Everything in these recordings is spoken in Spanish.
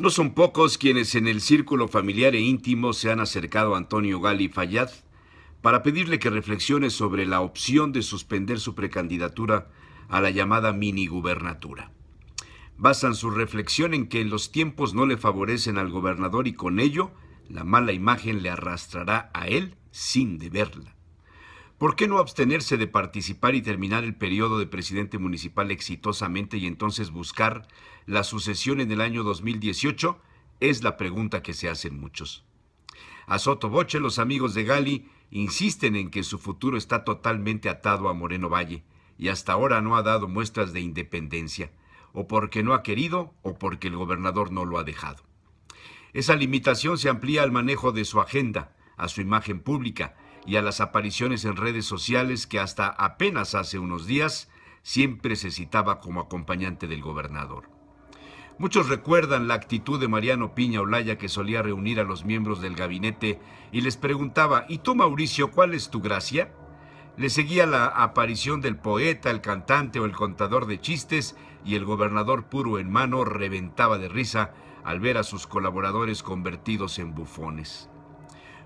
No son pocos quienes en el círculo familiar e íntimo se han acercado a Antonio Gali Fayad para pedirle que reflexione sobre la opción de suspender su precandidatura a la llamada mini-gubernatura. Basan su reflexión en que los tiempos no le favorecen al gobernador y con ello la mala imagen le arrastrará a él sin deberla. ¿Por qué no abstenerse de participar y terminar el periodo de presidente municipal exitosamente y entonces buscar la sucesión en el año 2018? Es la pregunta que se hacen muchos. A Sotoboche los amigos de Gali insisten en que su futuro está totalmente atado a Moreno Valle y hasta ahora no ha dado muestras de independencia, o porque no ha querido o porque el gobernador no lo ha dejado. Esa limitación se amplía al manejo de su agenda, a su imagen pública y a las apariciones en redes sociales que hasta apenas hace unos días siempre se citaba como acompañante del gobernador. Muchos recuerdan la actitud de Mariano Piña Olaya que solía reunir a los miembros del gabinete y les preguntaba, ¿y tú Mauricio, cuál es tu gracia? Le seguía la aparición del poeta, el cantante o el contador de chistes y el gobernador puro en mano reventaba de risa al ver a sus colaboradores convertidos en bufones.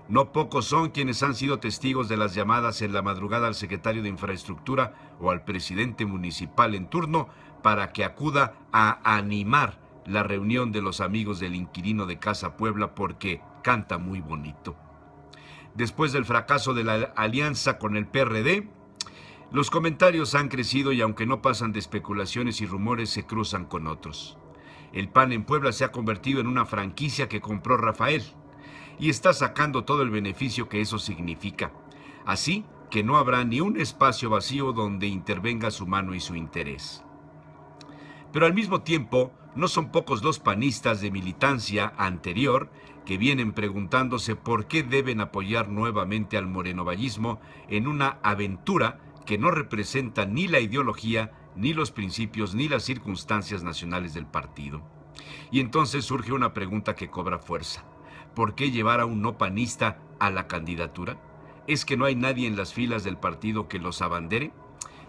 No pocos son quienes han sido testigos de las llamadas en la madrugada al secretario de Infraestructura o al presidente municipal en turno para que acuda a animar la reunión de los amigos del inquilino de Casa Puebla porque canta muy bonito. Después del fracaso de la alianza con el PRD, los comentarios han crecido y aunque no pasan de especulaciones y rumores, se cruzan con otros. El pan en Puebla se ha convertido en una franquicia que compró Rafael y está sacando todo el beneficio que eso significa. Así que no habrá ni un espacio vacío donde intervenga su mano y su interés. Pero al mismo tiempo, no son pocos los panistas de militancia anterior que vienen preguntándose por qué deben apoyar nuevamente al morenovallismo en una aventura que no representa ni la ideología ni los principios ni las circunstancias nacionales del partido. Y entonces surge una pregunta que cobra fuerza. ¿Por qué llevar a un no panista a la candidatura? ¿Es que no hay nadie en las filas del partido que los abandere?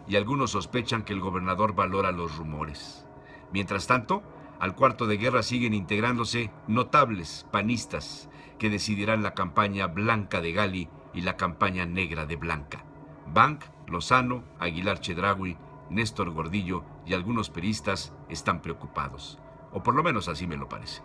Y algunos sospechan que el gobernador valora los rumores. Mientras tanto, al cuarto de guerra siguen integrándose notables panistas que decidirán la campaña blanca de Gali y la campaña negra de Blanca. Bank, Lozano, Aguilar Chedragui, Néstor Gordillo y algunos peristas están preocupados, o por lo menos así me lo parece.